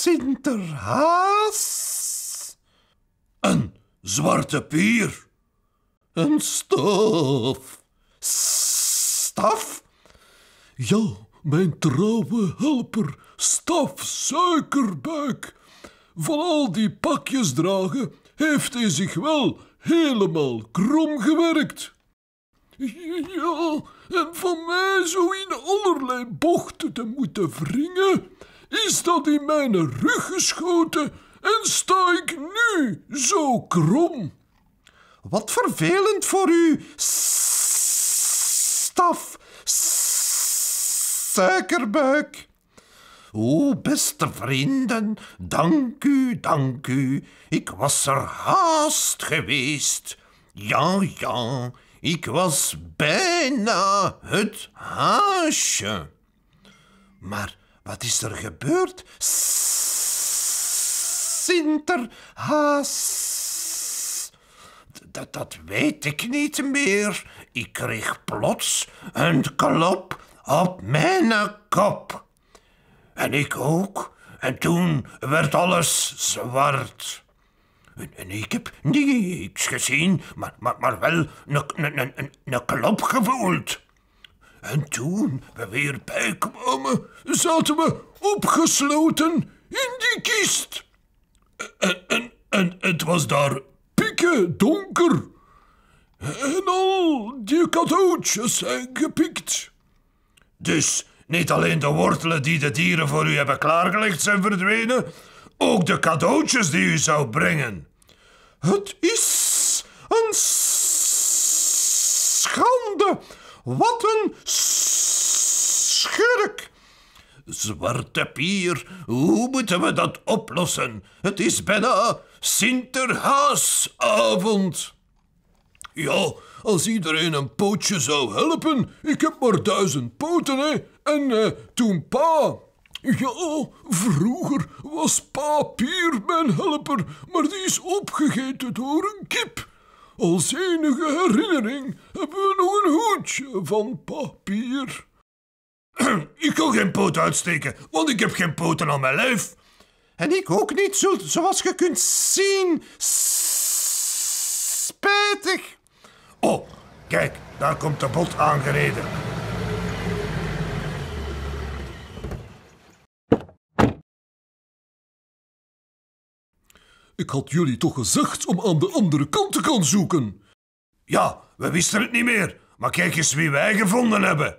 Sinterhaas? Een zwarte pier. Een stof. Staf? Ja, mijn trouwe helper, Staf Suikerbuik. Van al die pakjes dragen heeft hij zich wel helemaal krom gewerkt. Ja, en van mij zo in allerlei bochten te moeten wringen is dat in mijn rug geschoten en sta ik nu zo krom. Wat vervelend voor u, staf, suikerbuik. O, beste vrienden, dank u, dank u. Ik was er haast geweest. Ja, ja, ik was bijna het haasje. Maar wat is er gebeurd? Sinterhaas. Dat, dat weet ik niet meer. Ik kreeg plots een klop op mijn kop. En ik ook. En toen werd alles zwart. En, ik heb niets gezien, maar, maar, wel een, een klop gevoeld. En toen we weer bijkwamen, zaten we opgesloten in die kist. En, en, het was daar pikken donker. En al die cadeautjes zijn gepikt. Dus niet alleen de wortelen die de dieren voor u hebben klaargelegd zijn verdwenen, ook de cadeautjes die u zou brengen. Het is een schande wat een schurk! Zwarte Pier, hoe moeten we dat oplossen? Het is bijna Sinterhaasavond. Ja, als iedereen een pootje zou helpen. Ik heb maar duizend poten, hè. En eh, toen pa... Ja, vroeger was pa mijn helper, maar die is opgegeten door een kip. Als enige herinnering hebben we nog een hoedje van papier. Ik kan geen poot uitsteken, want ik heb geen poten aan mijn lijf. En ik ook niet, zo, zoals je kunt zien. Spijtig. Oh, kijk, daar komt de bot aangereden. Ik had jullie toch gezegd om aan de andere kant te gaan zoeken? Ja, we wisten het niet meer, maar kijk eens wie wij gevonden hebben.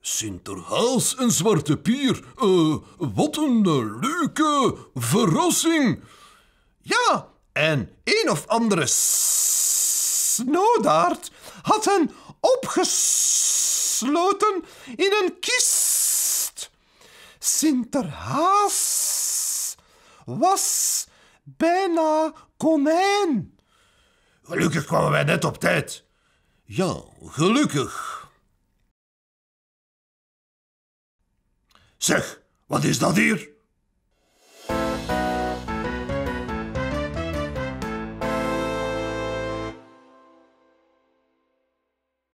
Sinterhaas en Zwarte Pier, uh, wat een leuke verrassing! Ja, en een of andere snoodaard had hen opgesloten in een kist. Sinterhaas was bijna konijn. Gelukkig kwamen wij net op tijd. Ja, gelukkig. Zeg, wat is dat hier?